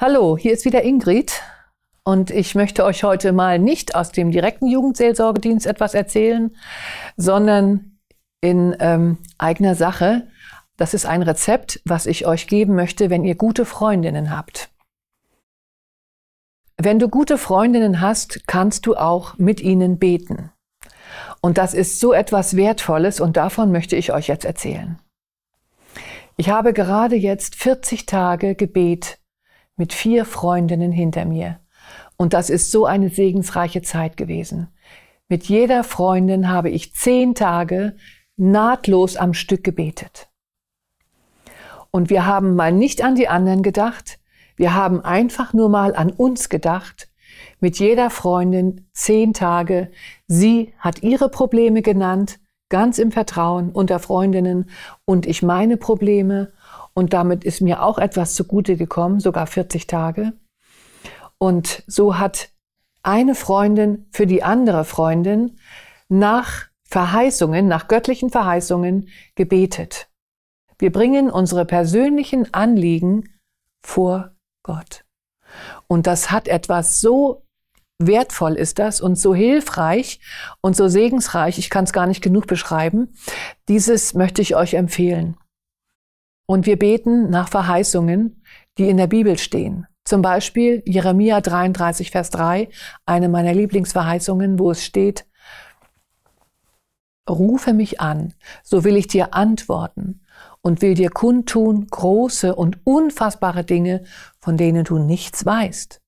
Hallo, hier ist wieder Ingrid und ich möchte euch heute mal nicht aus dem direkten Jugendseelsorgedienst etwas erzählen, sondern in ähm, eigener Sache. Das ist ein Rezept, was ich euch geben möchte, wenn ihr gute Freundinnen habt. Wenn du gute Freundinnen hast, kannst du auch mit ihnen beten. Und das ist so etwas Wertvolles und davon möchte ich euch jetzt erzählen. Ich habe gerade jetzt 40 Tage Gebet mit vier Freundinnen hinter mir. Und das ist so eine segensreiche Zeit gewesen. Mit jeder Freundin habe ich zehn Tage nahtlos am Stück gebetet. Und wir haben mal nicht an die anderen gedacht, wir haben einfach nur mal an uns gedacht, mit jeder Freundin zehn Tage. Sie hat ihre Probleme genannt, ganz im Vertrauen unter Freundinnen und ich meine Probleme und damit ist mir auch etwas zugute gekommen, sogar 40 Tage. Und so hat eine Freundin für die andere Freundin nach Verheißungen, nach göttlichen Verheißungen gebetet. Wir bringen unsere persönlichen Anliegen vor Gott. Und das hat etwas so wertvoll ist das und so hilfreich und so segensreich, ich kann es gar nicht genug beschreiben. Dieses möchte ich euch empfehlen. Und wir beten nach Verheißungen, die in der Bibel stehen. Zum Beispiel Jeremia 33, Vers 3, eine meiner Lieblingsverheißungen, wo es steht, Rufe mich an, so will ich dir antworten und will dir kundtun große und unfassbare Dinge, von denen du nichts weißt.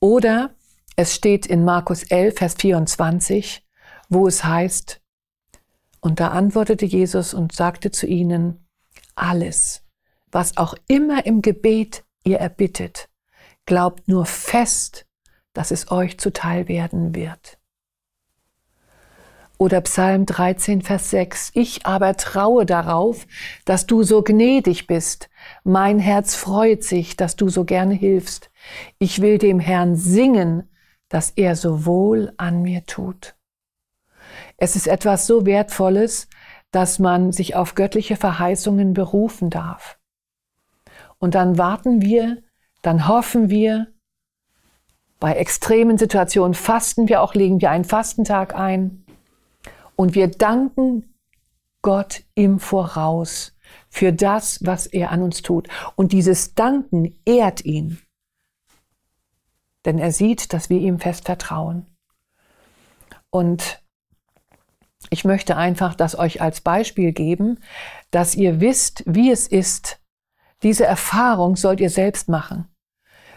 Oder es steht in Markus 11, Vers 24, wo es heißt, und da antwortete Jesus und sagte zu ihnen, alles, was auch immer im Gebet ihr erbittet, glaubt nur fest, dass es euch zuteil werden wird. Oder Psalm 13, Vers 6, ich aber traue darauf, dass du so gnädig bist, mein Herz freut sich, dass du so gerne hilfst, ich will dem Herrn singen, dass er so wohl an mir tut. Es ist etwas so Wertvolles, dass man sich auf göttliche Verheißungen berufen darf. Und dann warten wir, dann hoffen wir, bei extremen Situationen fasten wir auch, legen wir einen Fastentag ein und wir danken Gott im Voraus für das, was er an uns tut. Und dieses Danken ehrt ihn, denn er sieht, dass wir ihm fest vertrauen. Und ich möchte einfach das euch als Beispiel geben, dass ihr wisst, wie es ist. Diese Erfahrung sollt ihr selbst machen.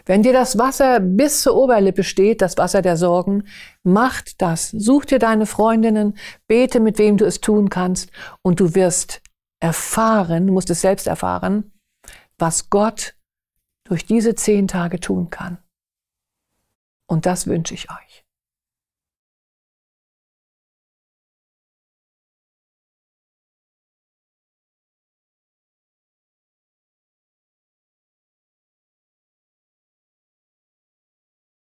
Wenn dir das Wasser bis zur Oberlippe steht, das Wasser der Sorgen, macht das. Such dir deine Freundinnen, bete, mit wem du es tun kannst und du wirst erfahren, du musst es selbst erfahren, was Gott durch diese zehn Tage tun kann. Und das wünsche ich euch.